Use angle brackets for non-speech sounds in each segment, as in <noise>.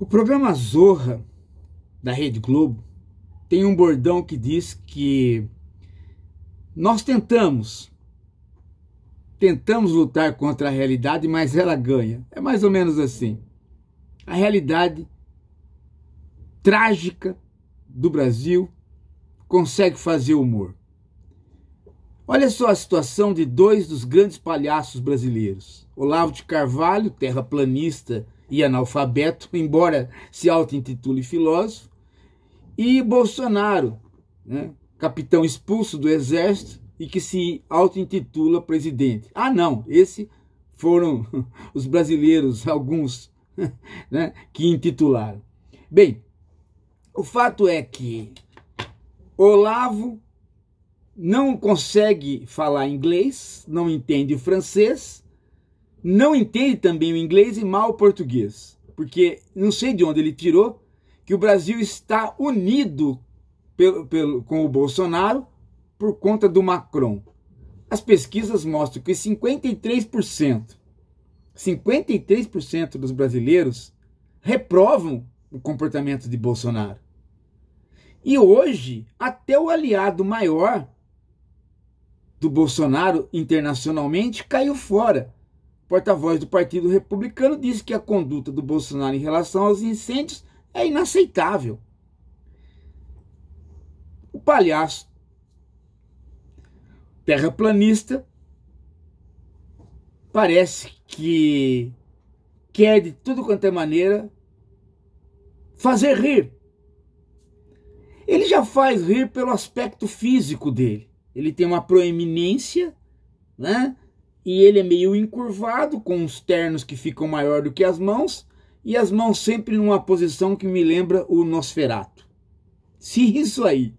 O programa Zorra da Rede Globo tem um bordão que diz que nós tentamos tentamos lutar contra a realidade, mas ela ganha. É mais ou menos assim. A realidade trágica do Brasil consegue fazer humor. Olha só a situação de dois dos grandes palhaços brasileiros. Olavo de Carvalho, terraplanista planista e analfabeto, embora se auto-intitule filósofo, e Bolsonaro, né, capitão expulso do exército e que se auto-intitula presidente. Ah, não, esse foram <laughs> os brasileiros, alguns, <laughs> né, que intitularam. Bem, o fato é que Olavo não consegue falar inglês, não entende francês, não entende também o inglês e mal o português, porque não sei de onde ele tirou que o Brasil está unido pelo, pelo, com o Bolsonaro por conta do Macron. As pesquisas mostram que 53%, 53% dos brasileiros reprovam o comportamento de Bolsonaro. E hoje, até o aliado maior do Bolsonaro internacionalmente caiu fora porta-voz do Partido Republicano disse que a conduta do Bolsonaro em relação aos incêndios é inaceitável. O palhaço, terraplanista, parece que quer de tudo quanto é maneira fazer rir. Ele já faz rir pelo aspecto físico dele. Ele tem uma proeminência, né? e ele é meio encurvado, com os ternos que ficam maior do que as mãos, e as mãos sempre numa posição que me lembra o Nosferato. Se isso aí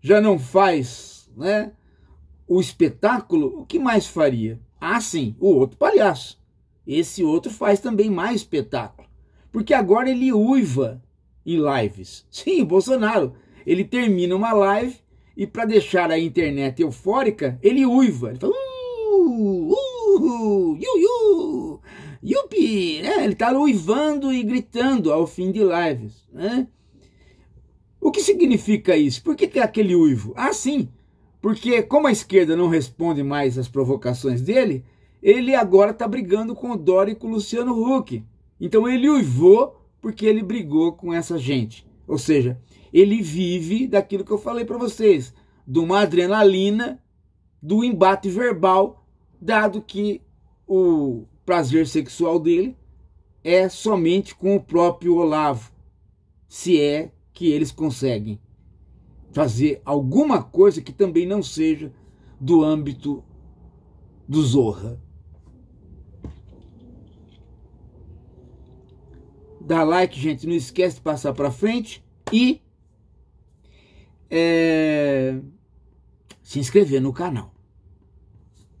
já não faz né, o espetáculo, o que mais faria? Ah, sim, o outro palhaço. Esse outro faz também mais espetáculo. Porque agora ele uiva em lives. Sim, Bolsonaro. Ele termina uma live e para deixar a internet eufórica, ele uiva. Ele fala, hum, Uhul! yu yu, Yupi! É, ele está uivando e gritando ao fim de lives. Né? O que significa isso? Por que tem aquele uivo? Ah, sim! Porque como a esquerda não responde mais às provocações dele, ele agora está brigando com o Dória e com o Luciano Huck. Então ele uivou porque ele brigou com essa gente. Ou seja, ele vive daquilo que eu falei para vocês, de uma adrenalina, do embate verbal dado que o prazer sexual dele é somente com o próprio Olavo, se é que eles conseguem fazer alguma coisa que também não seja do âmbito do Zorra. Dá like, gente, não esquece de passar para frente e é, se inscrever no canal.